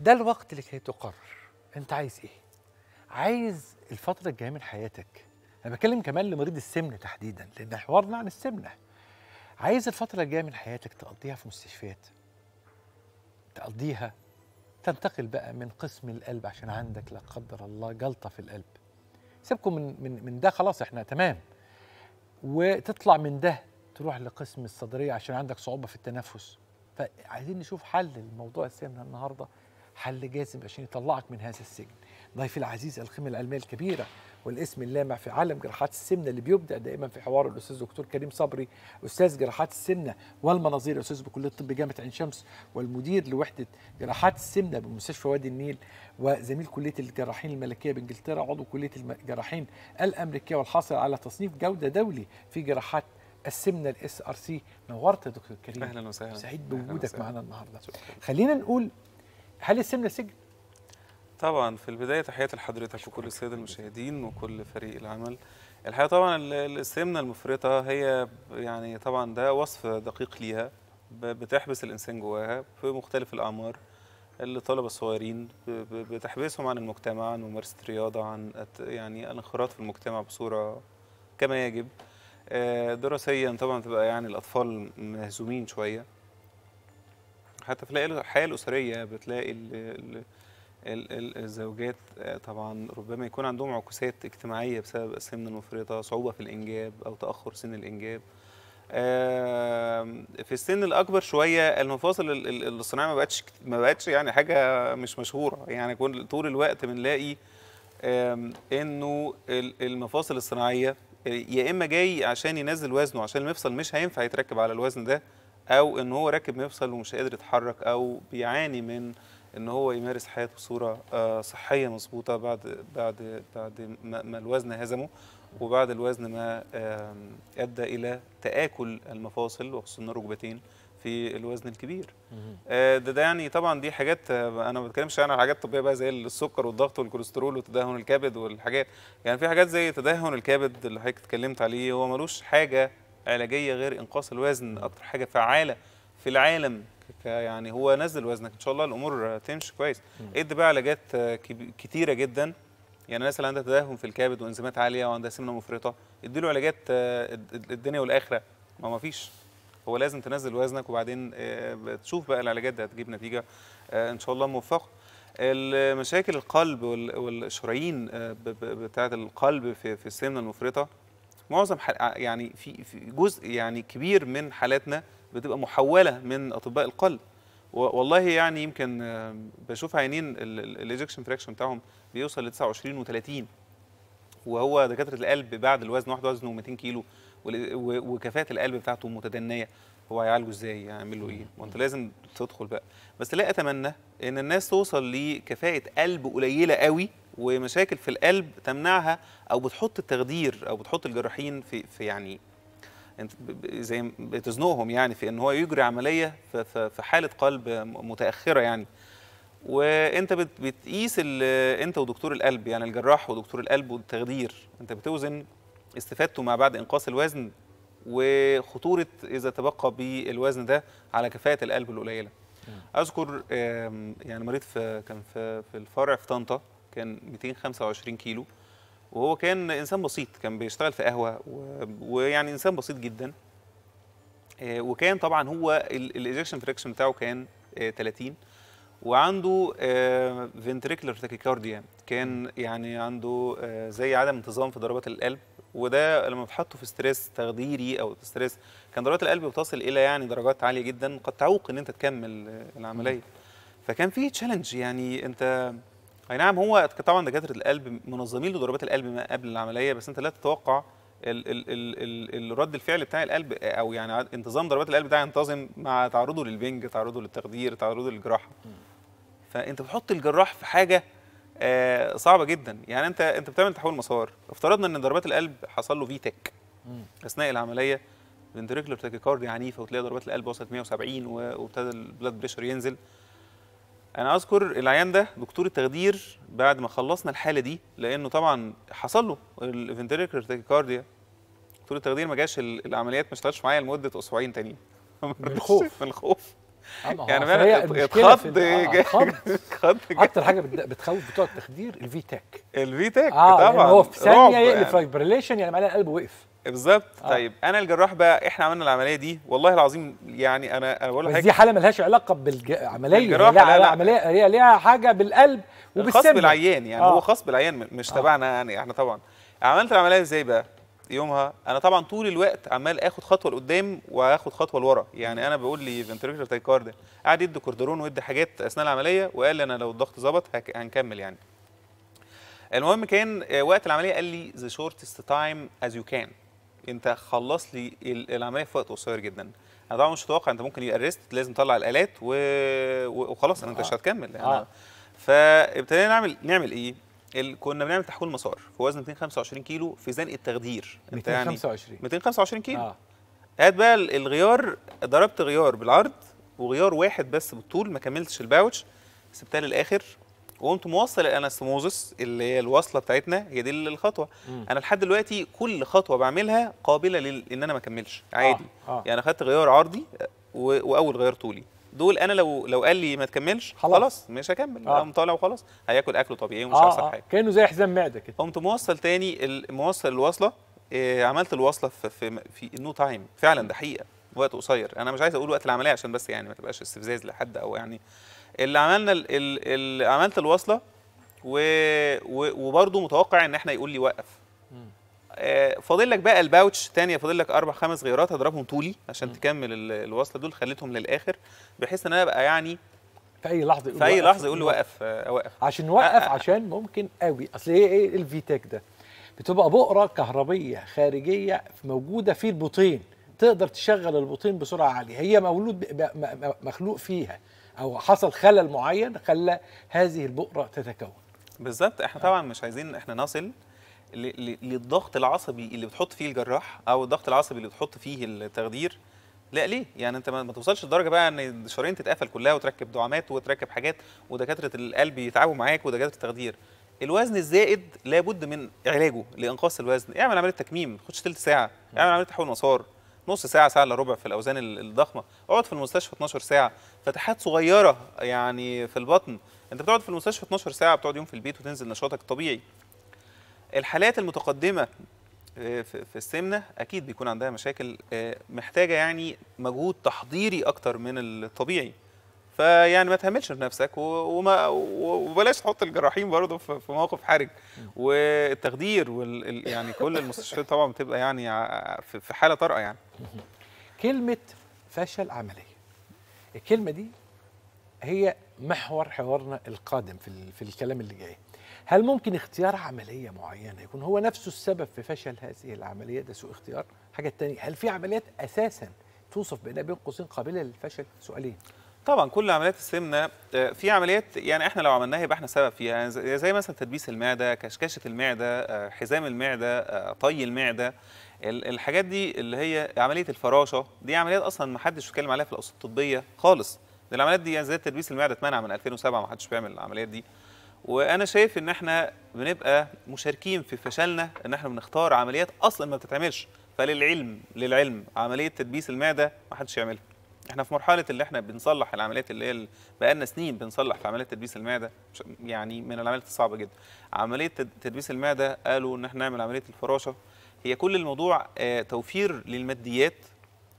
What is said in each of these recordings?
ده الوقت لكي تقرر انت عايز ايه عايز الفتره الجايه من حياتك انا بتكلم كمان لمريض السمنه تحديدا لان حوارنا عن السمنه عايز الفتره الجايه من حياتك تقضيها في مستشفيات تقضيها تنتقل بقى من قسم القلب عشان عندك لا قدر الله جلطه في القلب سيبكم من من من ده خلاص احنا تمام وتطلع من ده تروح لقسم الصدريه عشان عندك صعوبه في التنفس فعايزين نشوف حل لموضوع السمنه النهارده حل جازم عشان يطلعك من هذا السجن ضيفي العزيز القيمة العلمية الكبيرة والاسم اللامع في عالم جراحات السمنة اللي بيبدأ دائما في حوار الأستاذ دكتور كريم صبري أستاذ جراحات السمنة والمناظير أستاذ بكلية الطب جامعة عين شمس والمدير لوحدة جراحات السمنة بمستشفى وادي النيل وزميل كلية الجراحين الملكية بإنجلترا عضو كلية الجراحين الأمريكية والحاصل على تصنيف جودة دولي في جراحات السمنه الاس ار سي نورت يا دكتور كريم اهلا وسهلا سعيد بوجودك معانا النهارده خلينا نقول هل السمنة سجن؟ طبعا في البدايه تحياتي لحضرتك وكل الساده المشاهدين وكل فريق العمل الحقيقه طبعا السمنه المفرطه هي يعني طبعا ده وصف دقيق ليها بتحبس الانسان جواها في مختلف الاعمار الطلبه الصغيرين بتحبسهم عن المجتمع عن ممارسه الرياضه عن يعني الانخراط في المجتمع بصوره كما يجب آه، دراسيا طبعا تبقى يعني الاطفال مهزومين شويه حتى تلاقي الحياه الاسريه بتلاقي الـ الـ الـ الزوجات آه، طبعا ربما يكون عندهم عكوسات اجتماعيه بسبب السمنه المفرطه صعوبه في الانجاب او تاخر سن الانجاب في السن الاكبر شويه المفاصل الصناعيه ما بقتش ما بقتش يعني حاجه مش مشهوره يعني كل طول الوقت بنلاقي انه المفاصل الصناعيه آه، يا اما جاي عشان ينزل وزنه عشان المفصل مش هينفع يتركب على الوزن ده او ان هو راكب مفصل ومش قادر يتحرك او بيعاني من ان هو يمارس حياته بصوره آه، صحيه مظبوطه بعد بعد بعد ما الوزن هزمه وبعد الوزن ما آه، ادى الى تاكل المفاصل وخصوصا الركبتين في الوزن الكبير آه، ده ده يعني طبعا دي حاجات انا ما بتكلمش عن حاجات طبيه بقى زي السكر والضغط والكوليسترول وتدهن الكبد والحاجات يعني في حاجات زي تدهن الكبد اللي حضرتك اتكلمت عليه هو ملوش حاجه علاجيه غير انقاص الوزن اكتر حاجه فعاله في العالم يعني هو نزل وزنك ان شاء الله الامور تمشي كويس ادي بقى علاجات كتيره جدا يعني الناس اللي عندها تداهم في الكبد وانزيمات عاليه وعندها سمنه مفرطه اديله علاجات آه، الدنيا والاخره ما ما فيش هو لازم تنزل وزنك وبعدين آه، تشوف بقى العلاجات دي هتجيب نتيجه آه، ان شاء الله موفقه مشاكل القلب والشرايين بتاعه القلب في السمنه المفرطه معظم آه، يعني في جزء يعني كبير من حالاتنا بتبقى محوله من اطباء القلب والله يعني يمكن آه، بشوف عينين الايجكشن فراكشن بتاعهم بيوصل ل 29 و30 وهو دكاتره القلب بعد الوزن واحد وزنه 200 كيلو وكفاءه القلب بتاعته متدنيه هو هيعالجه ازاي يعمل له ايه وانت لازم تدخل بقى بس لا اتمنى ان الناس توصل لكفاءه قلب قليله قوي ومشاكل في القلب تمنعها او بتحط التخدير او بتحط الجراحين في في يعني زي بتزنقهم يعني في ان هو يجري عمليه في حاله قلب متاخره يعني وانت بتقيس انت ودكتور القلب يعني الجراح ودكتور القلب والتخدير انت بتوزن استفادته ما بعد انقاص الوزن وخطوره اذا تبقى بالوزن ده على كفاءه القلب القليله اذكر يعني مريض في كان في الفرع في طنطا كان 225 كيلو وهو كان انسان بسيط كان بيشتغل في قهوه و... ويعني انسان بسيط جدا آه، وكان طبعا هو الايجكشن فريكشن بتاعه كان 30 آه، وعنده فنتريكلر آه، تاكيكارديا كان يعني عنده زي عدم انتظام في ضربات القلب وده لما بتحطه في ستريس تخديري او ستريس كان ضربات القلب بتصل الى يعني درجات عاليه جدا قد تعوق ان انت تكمل العمليه فكان في تشالنج يعني انت اي نعم هو طبعا دكاتره القلب منظمين لضربات القلب ما قبل العمليه بس انت لا تتوقع ال ال ال الرد الفعل بتاع القلب او يعني انتظام ضربات القلب ده ينتظم مع تعرضه للبنج تعرضه للتخدير تعرضه للجراحه فانت بتحط الجراح في حاجه آه صعبه جدا يعني انت انت بتعمل تحويل مسار افترضنا ان ضربات القلب حصل له فيتك اثناء العمليه فنتريكولار تاكيكارديا عنيفه وتلاقي ضربات القلب وصلت 170 وابتدى البلاد بريشر ينزل انا اذكر العيان ده دكتور التخدير بعد ما خلصنا الحاله دي لانه طبعا حصل له الفنتريكولار تاكيكارديا دكتور التخدير ما جاش العمليات ما اشتغلش معايا لمده اسبوعين تانيين من الخوف من الخوف يعني فعلا اتخض آه، اتخض اكتر حاجه بتخوف بتوع التخدير الفي تاك الفي تاك آه طبعا يعني هو في ثانيه يقلب يعني. فايبريليشن يعني. يعني معناها القلب وقف بالظبط آه. طيب انا الجراح بقى احنا عملنا العمليه دي والله العظيم يعني انا انا بقول لك دي حاله ملهاش علاقه بالعمليه لها لا لا. عمليه ليها حاجه بالقلب وبالسن يعني، آه. خاص بالعيان يعني آه. هو خاص بالعيان مش تبعنا آه. يعني احنا طبعا عملت العمليه ازاي بقى يومها انا طبعا طول الوقت عمال اخد خطوه لقدام واخد خطوه لورا يعني انا بقول لي فنتريكتور تايكارد قعد يدي كوردرون ويدي حاجات اثناء العمليه وقال لي انا لو الضغط ظبط هنكمل يعني المهم كان آه، وقت العمليه قال لي ذا شورتست تايم از يو كان انت خلص لي العمليه في وقت قصير جدا انا طبعا مش متوقع انت ممكن يبقى الريست لازم تطلع الالات و... وخلاص انت مش آه. هتكمل يعني آه. فابتدينا نعمل نعمل ايه ال... كنا بنعمل تحويل مسار في وزن 225 كيلو في زنقه تخدير انت 225 يعني 225 كيلو آه. هات بقى الغيار ضربت غيار بالعرض وغيار واحد بس بالطول ما كملتش الباوتش سبتها للاخر وقمت موصل الانستموزس اللي هي الوصله بتاعتنا هي دي الخطوه مم. انا لحد دلوقتي كل خطوه بعملها قابله لل... ان انا ما اكملش عادي آه. آه. يعني اخدت غيار عرضي و... واول غيار طولي دول انا لو لو قال لي ما تكملش خلاص, خلاص مش هكمل آه. انا طالع وخلاص هياكل اكله طبيعي ومش آه، هيحصل آه. آه. حاجه كانه زي حزام معده كده قمت موصل تاني موصل الوصله إيه عملت الوصله في في, في نو تايم فعلا ده حقيقه وقت قصير انا مش عايز اقول وقت العمليه عشان بس يعني ما تبقاش استفزاز لحد او يعني اللي عملنا اللي عملت الوصله وبرده متوقع ان احنا يقول لي وقف آه، فاضل لك بقى الباوتش ثانيه فاضل لك اربع خمس غيارات هضربهم طولي عشان م. تكمل الوصله دول خليتهم للاخر بحيث ان انا ابقى يعني في اي لحظه يقول في اي لحظه يقول لي وقف اوقف آه، عشان وقف آه،, أه عشان ممكن قوي اصل هي ايه الفيتاك ده بتبقى بؤره كهربيه خارجيه موجوده في البطين تقدر تشغل البطين بسرعه عاليه هي مولود مخلوق فيها او حصل خلل معين خلى هذه البؤره تتكون بالظبط احنا طبعا مش عايزين احنا نصل للضغط العصبي اللي بتحط فيه الجراح او الضغط العصبي اللي بتحط فيه التخدير لا ليه يعني انت ما توصلش لدرجه بقى ان الشرايين تتقفل كلها وتركب دعامات وتركب حاجات ودكاتره القلب يتعبوا معاك ودكاتره التخدير الوزن الزائد لابد من علاجه لانقاص الوزن اعمل عمليه تكميم ما ثلث ساعه اعمل عمليه تحول مسار نص ساعه ساعه الا ربع في الاوزان الضخمه اقعد في المستشفى 12 ساعه فتحات صغيره يعني في البطن انت بتقعد في المستشفى 12 ساعه بتقعد يوم في البيت وتنزل نشاطك الطبيعي الحالات المتقدمه آه، في السمنه اكيد بيكون عندها مشاكل آه، محتاجه يعني مجهود تحضيري اكتر من الطبيعي فيعني ما تهملش في نفسك وما وبلاش تحط الجراحين برضه في موقف حرج والتخدير وال يعني كل المستشفيات طبعا بتبقى يعني في حاله طارئه يعني كلمه فشل عملي الكلمه دي هي محور حوارنا القادم في في الكلام اللي جاي هل ممكن اختيار عمليه معينه يكون هو نفسه السبب في فشل هذه العمليه ده سوء اختيار الحاجه الثانيه هل في عمليات اساسا توصف بانها بين قوسين قابله للفشل سؤالين طبعا كل عمليات السمنه آه، في عمليات يعني احنا لو عملناها يبقى احنا سبب فيها يعني زي مثلا تدبيس المعده كشكشه المعده آه، حزام المعده آه، طي المعده الحاجات دي اللي هي عمليه الفراشه دي عمليات اصلا ما حدش بيتكلم عليها في الاوساط الطبيه خالص دي العمليات دي يعني زي تدبيس المعده اتمنع من 2007 ما حدش بيعمل العمليات دي وانا شايف ان احنا بنبقى مشاركين في فشلنا ان احنا بنختار عمليات اصلا ما بتتعملش فللعلم للعلم عمليه تدبيس المعده ما حدش يعملها احنا في مرحله اللي احنا بنصلح العمليات اللي هي بقالنا سنين بنصلح في عمليه تدبيس المعده يعني من العمليات الصعبه جدا عمليه تدبيس المعده قالوا ان احنا نعمل عمليه الفراشه هي كل الموضوع آه، توفير للماديات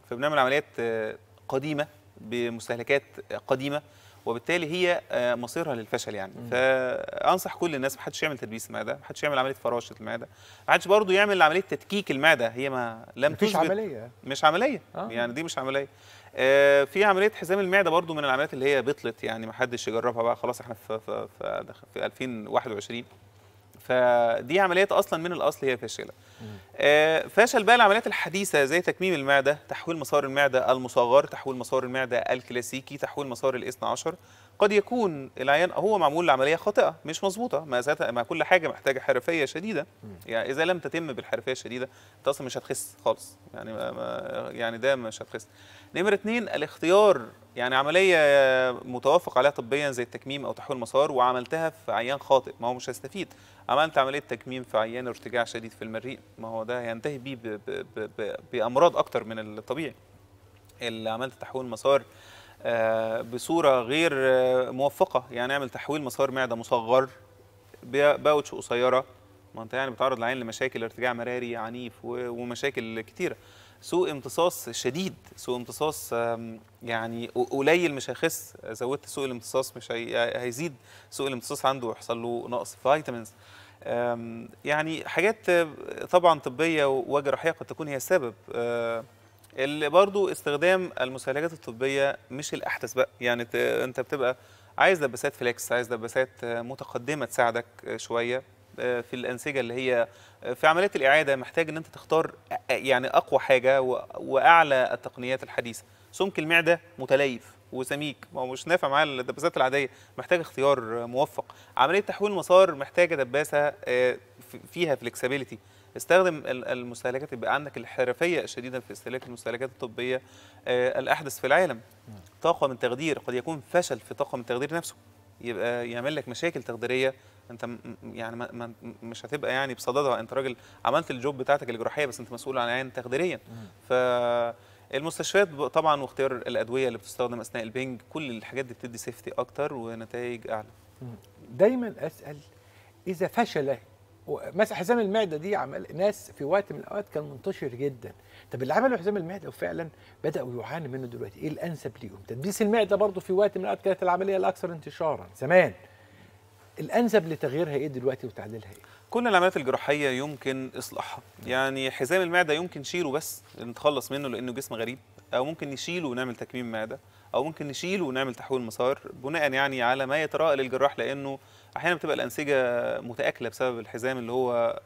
فبنعمل عمليات آه، قديمه بمستهلكات آه، قديمه وبالتالي هي مصيرها للفشل يعني مم. فانصح كل الناس ما حدش يعمل تدبيس المعده ما حدش يعمل عمليه فراشه المعده ما حدش برضه يعمل عمليه تدكيك المعده هي ما لم مفيش مش عمليه مش عمليه آه. يعني دي مش عمليه آه، في عمليه حزام المعده برضو من العمليات اللي هي بطلت يعني ما حدش يجربها بقى خلاص احنا في في, في, في 2021 فدي عمليات اصلا من الاصل هي فاشله آه، فشل بقى العمليات الحديثه زي تكميم المعده تحويل مسار المعده المصغر تحويل مسار المعده الكلاسيكي تحويل مسار الاثنى عشر قد يكون العيان هو معمول لعمليه خاطئه مش مظبوطه ما ما كل حاجه محتاجه حرفيه شديده يعني اذا لم تتم بالحرفيه الشديده انت اصلا مش هتخس خالص يعني ما يعني ده مش هتخس نمره اثنين الاختيار يعني عمليه متوافق عليها طبيا زي التكميم او تحويل مسار وعملتها في عيان خاطئ ما هو مش هيستفيد عملت عمليه تكميم في عيان ارتجاع شديد في المريء ما هو ده هينتهي بيه بامراض اكتر من الطبيعي اللي عملت تحويل مسار آه، بصوره غير آه، موفقه يعني اعمل تحويل مسار معده مصغر باوتش قصيره ما انت يعني بتعرض العين لمشاكل ارتجاع مراري عنيف ومشاكل كتيره سوء امتصاص شديد سوء امتصاص يعني قليل مش هيخس زودت سوء الامتصاص مش هيزيد سوء الامتصاص عنده يحصل له نقص فيتامينز يعني حاجات آه، طبعا طبيه وجراحيه قد تكون هي السبب اللي برضو استخدام المسهلات الطبيه مش الاحدث بقى يعني انت بتبقى عايز دباسات فليكس عايز دباسات متقدمه تساعدك شويه آه، في الانسجه اللي هي آه، في عمليه الاعاده محتاج ان انت تختار آه، يعني اقوى حاجه واعلى التقنيات الحديثه سمك المعده متليف وسميك ما هو مش نافع معاه الدباسات العاديه محتاج اختيار موفق عمليه تحويل المسار محتاجه دباسه فيها فلكسبيليتي استخدم المستهلكات يبقى عندك الحرفيه الشديده في استهلاك المستهلكات الطبيه آه، الاحدث في العالم طاقه من تخدير قد يكون فشل في طاقه من تخدير نفسه يبقى يعمل لك مشاكل تخديريه انت يعني ما مش هتبقى يعني بصددها انت راجل عملت الجوب بتاعتك الجراحيه بس انت مسؤول عن عين تخديريا ف المستشفيات طبعا واختيار الادويه اللي بتستخدم اثناء البنج كل الحاجات دي بتدي سيفتي اكتر ونتائج اعلى دايما اسال اذا فشل مثلا حزام المعده دي عمل ناس في وقت من الاوقات كان منتشر جدا طب اللي عملوا حزام المعده وفعلا بداوا يعانوا منه دلوقتي ايه الانسب ليهم تدبيس المعده برضه في وقت من الاوقات كانت العمليه الاكثر انتشارا زمان الانسب لتغييرها ايه دلوقتي وتعديلها ايه كل العمليات الجراحيه يمكن اصلاحها يعني حزام المعده يمكن نشيله بس نتخلص منه لانه جسم غريب او ممكن نشيله ونعمل تكميم معده او ممكن نشيله ونعمل تحويل مسار بناء يعني على ما يتراءى للجراح لانه احيانا بتبقى الانسجه متاكله بسبب الحزام اللي هو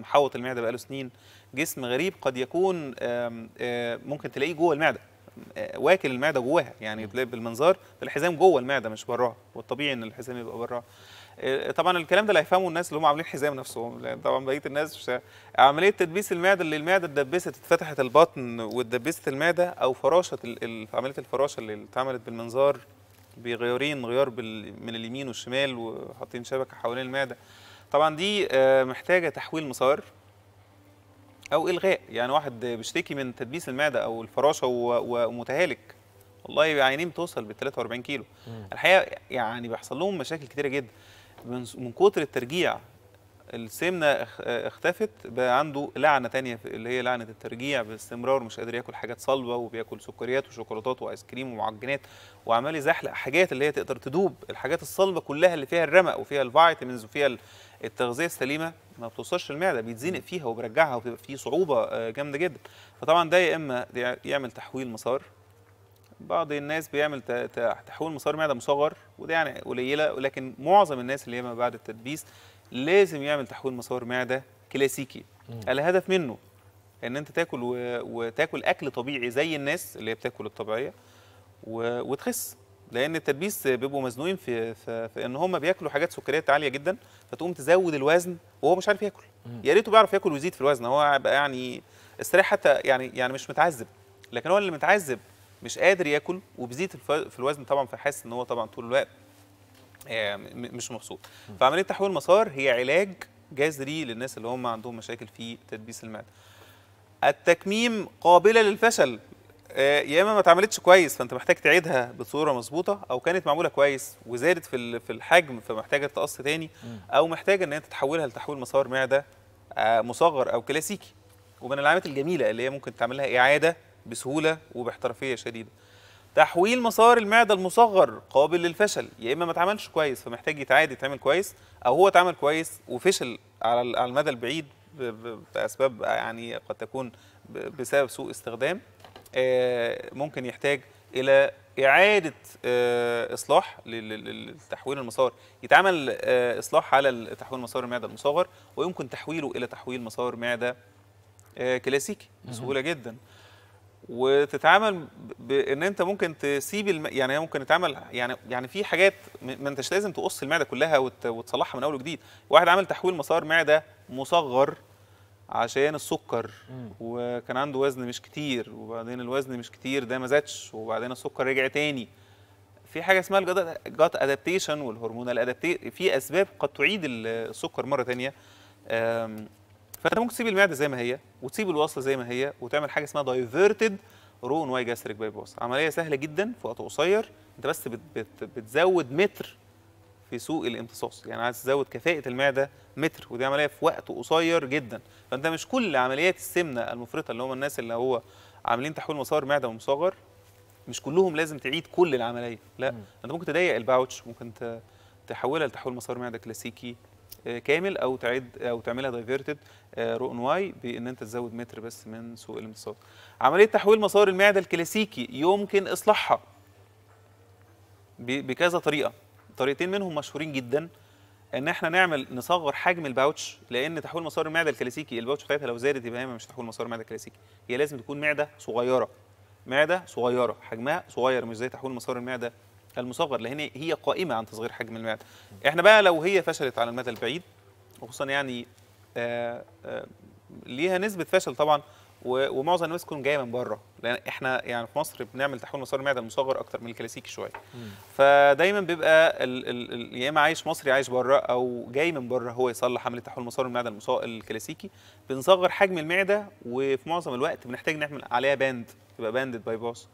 محوط المعده بقاله سنين جسم غريب قد يكون ممكن تلاقيه جوه المعده واكل المعده جواها يعني بالمنظار الحزام جوه المعده مش براها والطبيعي ان الحزام يبقى براها إيه، طبعا الكلام ده اللي هيفهمه الناس اللي هم عاملين حزام نفسهم لان طبعا بقيه الناس مش عمليه تدبيس المعده اللي المعده اتدبست اتفتحت البطن واتدبست المعده او فراشه عمليه الفراشه اللي اتعملت بالمنظار بغيارين غيار من اليمين والشمال وحاطين شبكه حوالين المعده طبعا دي آه، محتاجه تحويل مسار او الغاء يعني واحد بيشتكي من تدبيس المعده او الفراشه ومتهالك والله عينيه بتوصل بال 43 كيلو الحقيقه يعني بيحصل لهم مشاكل كتيره جدا من كتر الترجيع السمنه اختفت بقى عنده لعنه تانية اللي هي لعنه الترجيع باستمرار مش قادر ياكل حاجات صلبه وبياكل سكريات وشوكولاتات وايس كريم ومعجنات وعمال يزحلق حاجات اللي هي تقدر تدوب الحاجات الصلبه كلها اللي فيها الرمق وفيها الفيتامينز وفيها التغذيه السليمه ما بتوصلش المعده بيتزنق فيها وبيرجعها وبتبقى فيه صعوبه آه، جامده جدا فطبعا ده يا اما يعمل تحويل مسار بعض الناس بيعمل تحويل مسار معده مصغر وده يعني قليله ولكن معظم الناس اللي هي ما بعد التدبيس لازم يعمل تحويل مسار معده كلاسيكي الهدف منه ان انت تاكل وتاكل اكل طبيعي زي الناس اللي هي بتاكل الطبيعيه وتخس لان التدبيس بيبقوا مزنوقين في... في في ان هم بياكلوا حاجات سكريات عاليه جدا فتقوم تزود الوزن وهو مش عارف ياكل يا ريته بيعرف ياكل ويزيد في الوزن هو بقى يعني استريح حتى يعني يعني مش متعذب لكن هو اللي متعذب مش قادر ياكل وبزيد في الوزن طبعا فحاسس ان هو طبعا طول الوقت آه، مش مبسوط فعمليه تحويل المسار هي علاج جذري للناس اللي هم عندهم مشاكل في تدبيس المعده التكميم قابله للفشل آه، يا اما ما اتعملتش كويس فانت محتاج تعيدها بصوره مظبوطه او كانت معموله كويس وزادت في في الحجم فمحتاجه تقص تاني او محتاجه ان انت تحولها لتحويل مسار معده آه، مصغر او كلاسيكي ومن العلامات الجميله اللي هي ممكن تعملها اعاده بسهوله وباحترافيه شديده تحويل مسار المعده المصغر قابل للفشل يا اما ما اتعملش كويس فمحتاج يتعاد يتعمل كويس او هو اتعمل كويس وفشل على المدى البعيد باسباب يعني قد تكون بسبب سوء استخدام آه، ممكن يحتاج الى اعاده آه، اصلاح لتحويل المسار يتعمل آه، اصلاح على تحويل مسار المعده المصغر ويمكن تحويله الى تحويل مسار معده كلاسيكي بسهوله جدا وتتعامل بان انت ممكن تسيب الم... يعني ممكن تتعامل يعني يعني في حاجات ما انتش لازم تقص المعده كلها وت... وتصلحها من اول وجديد واحد عامل تحويل مسار معده مصغر عشان السكر مم. وكان عنده وزن مش كتير وبعدين الوزن مش كتير ده ما زادش وبعدين السكر رجع تاني في حاجه اسمها الجات ادابتيشن والهرمونال الادابتي في اسباب قد تعيد السكر مره ثانيه فانت ممكن تسيب المعده زي ما هي وتسيب الوصله زي ما هي وتعمل حاجه اسمها دايفرتد رون واي جاستريك باس عمليه سهله جدا في وقت قصير انت بس بت بت بتزود متر في سوق الامتصاص يعني عايز تزود كفاءه المعده متر ودي عمليه في وقت قصير جدا فانت مش كل عمليات السمنه المفرطه اللي هم الناس اللي هو عاملين تحويل مسار معده ومصغر مش كلهم لازم تعيد كل العمليه لا م. انت ممكن تضيق الباوتش ممكن تحولها لتحويل مسار معده كلاسيكي آه، كامل او تعيد او تعملها دايفيرتد آه، رؤن واي بان انت تزود متر بس من سوق الامتصاص. عمليه تحويل مسار المعده الكلاسيكي يمكن اصلاحها بكذا طريقه طريقتين منهم مشهورين جدا ان احنا نعمل نصغر حجم الباوتش لان تحويل مسار المعده الكلاسيكي الباوتش بتاعتها لو زادت يبقى هي مش تحويل مسار المعده الكلاسيكي هي لازم تكون معده صغيره معده صغيره حجمها صغير مش زي تحويل مسار المعده المصغر لان هي قائمه عن تصغير حجم المعده احنا بقى لو هي فشلت على المدى البعيد وخصوصا يعني آآ آه، آآ آه، ليها نسبه فشل طبعا ومعظم الناس تكون جايه من بره لان احنا يعني في مصر بنعمل تحويل مسار المعده المصغر اكتر من الكلاسيكي شويه فدايما بيبقى يا اما عايش مصري عايش بره او جاي من بره هو يصلح عمليه تحويل مسار المعده الكلاسيكي بنصغر حجم المعده وفي معظم الوقت بنحتاج نعمل عليها باند تبقى باندد باي باس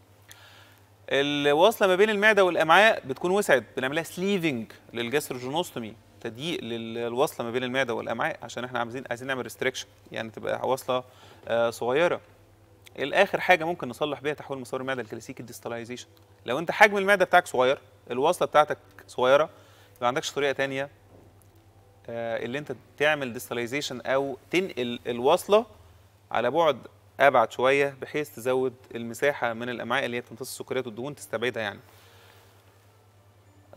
الواصله ما بين المعده والامعاء بتكون وسعت بنعملها سليفنج للجاستروجينوستومي تضييق للوصله ما بين المعده والامعاء عشان احنا عايزين عايزين نعمل ريستريكشن يعني تبقى واصله آه، صغيره الاخر حاجه ممكن نصلح بيها تحويل مسار المعده الكلاسيكي الديستاليزيشن لو انت حجم المعده بتاعك صغير الوصله بتاعتك صغيره ما عندكش طريقه ثانيه آه، اللي انت تعمل ديستاليزيشن او تنقل الوصله على بعد ابعد شويه بحيث تزود المساحه من الامعاء اللي هي بتمتص السكريات والدهون تستبعدها يعني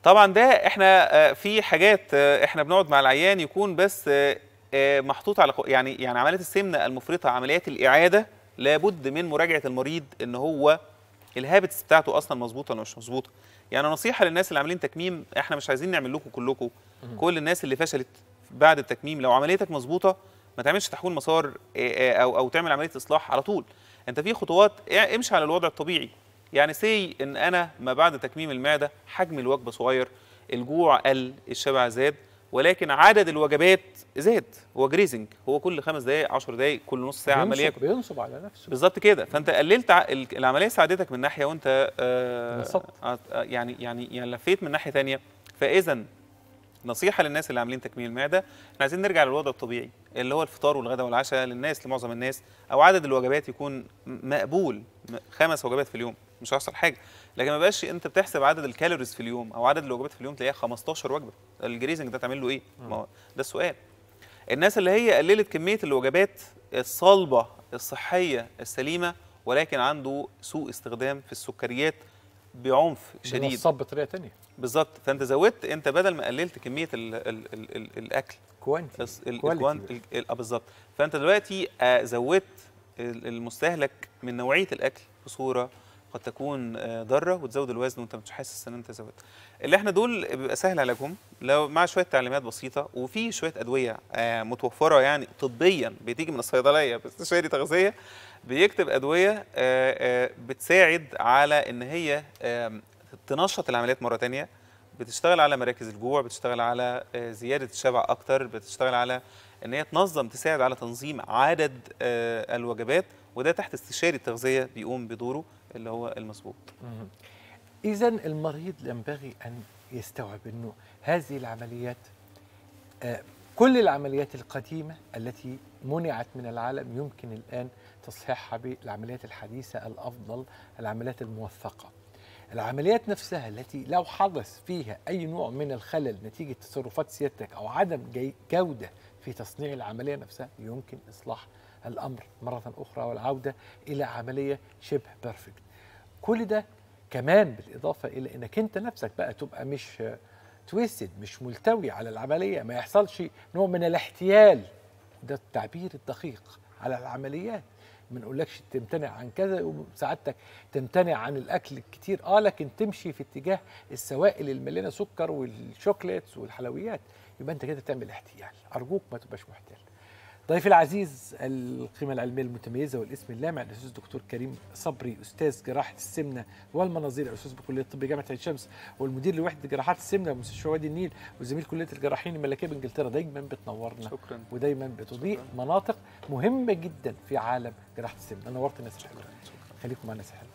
طبعا ده احنا آه، في حاجات آه، احنا بنقعد مع العيان يكون بس آه، محطوط على يعني يعني عمليه السمنه المفرطه عمليات الاعاده لابد من مراجعه المريض ان هو الهابتس بتاعته اصلا مظبوطه ولا مش مظبوطه يعني نصيحه للناس اللي عاملين تكميم احنا مش عايزين نعمل لكم كلكم كل الناس اللي فشلت بعد التكميم لو عمليتك مظبوطه ما تعملش تحويل مسار آه، آه، او او تعمل عمليه اصلاح على طول انت في خطوات امشي على الوضع الطبيعي يعني سي ان انا ما بعد تكميم المعده حجم الوجبه صغير الجوع قل الشبع زاد ولكن عدد الوجبات زاد هو جريزنج هو كل خمس دقائق 10 دقائق كل نص ساعه عمليه بينصب على نفسه بالظبط كده فانت قللت العمليه ساعدتك من ناحيه وانت آه،, آه يعني يعني يعني لفيت من ناحيه ثانيه فاذا نصيحه للناس اللي عاملين تكميل المعده احنا عايزين نرجع للوضع الطبيعي اللي هو الفطار والغداء والعشاء للناس لمعظم الناس او عدد الوجبات يكون مقبول خمس وجبات في اليوم مش هيحصل حاجه لكن ما بقاش انت بتحسب عدد الكالوريز في اليوم او عدد الوجبات في اليوم تلاقيها 15 وجبه الجريزنج ده تعمل له ايه ما هو ده السؤال الناس اللي هي قللت كميه الوجبات الصلبه الصحيه السليمه ولكن عنده سوء استخدام في السكريات بعنف شديد بنصاب بطريقه ثانيه بالظبط فانت زودت انت بدل ما قللت كميه الـ الـ الـ الـ الاكل كوانتي آه، بالظبط فانت دلوقتي آه، زودت المستهلك من نوعيه الاكل بصوره قد تكون آه، ضاره وتزود الوزن وانت مش حاسس ان انت زودت اللي احنا دول بيبقى سهل علاجهم لو مع شويه تعليمات بسيطه وفي شويه ادويه متوفره يعني طبيا بتيجي من الصيدليه بس شويه تغذيه بيكتب ادويه آه، آه، بتساعد على ان هي تنشط العمليات مره ثانيه بتشتغل على مراكز الجوع بتشتغل على آه، زياده الشبع اكتر بتشتغل على ان هي تنظم تساعد على تنظيم عدد الوجبات وده تحت استشاري التغذيه بيقوم بدوره اللي هو المظبوط اذا المريض ينبغي ان يستوعب انه هذه العمليات كل العمليات القديمة التي منعت من العالم يمكن الآن تصحيحها بالعمليات الحديثة الأفضل العمليات الموثقة العمليات نفسها التي لو حدث فيها أي نوع من الخلل نتيجة تصرفات سيادتك أو عدم جودة في تصنيع العملية نفسها يمكن إصلاح الأمر مرة أخرى والعودة إلى عملية شبه بيرفكت كل ده كمان بالإضافة إلى أنك أنت نفسك بقى تبقى مش تويستد مش ملتوي على العمليه ما يحصلش نوع من الاحتيال ده التعبير الدقيق على العمليات ما نقولكش تمتنع عن كذا وسعادتك تمتنع عن الاكل الكتير اه لكن تمشي في اتجاه السوائل المليانه سكر والشوكليتس والحلويات يبقى انت كده تعمل احتيال ارجوك ما تبقاش محتال ضيفي العزيز القيمة العلمية المتميزة والاسم اللامع الأستاذ الدكتور كريم صبري أستاذ جراحة السمنة والمناظير أستاذ بكلية الطب جامعة عين شمس والمدير لوحدة جراحات السمنة بمستشفى وادي النيل وزميل كلية الجراحين الملكية بإنجلترا دايما بتنورنا شكرا ودايما بتضيء مناطق مهمة جدا في عالم جراحة السمنة نورت الناس الحلوة خليكم معنا سحر